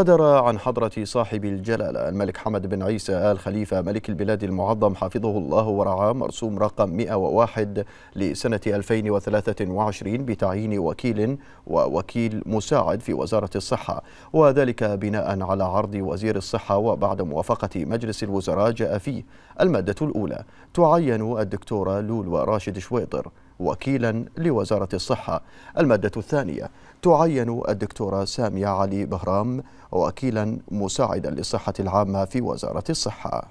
صدر عن حضرة صاحب الجلالة الملك حمد بن عيسى آل خليفة ملك البلاد المعظم حفظه الله ورعاه مرسوم رقم 101 لسنة 2023 بتعيين وكيل ووكيل مساعد في وزارة الصحة وذلك بناء على عرض وزير الصحة وبعد موافقة مجلس الوزراء جاء فيه المادة الأولى تعين الدكتورة لولو راشد شويطر وكيلا لوزارة الصحة المادة الثانية تعين الدكتورة سامية علي بهرام وكيلا مساعدا للصحة العامة في وزارة الصحة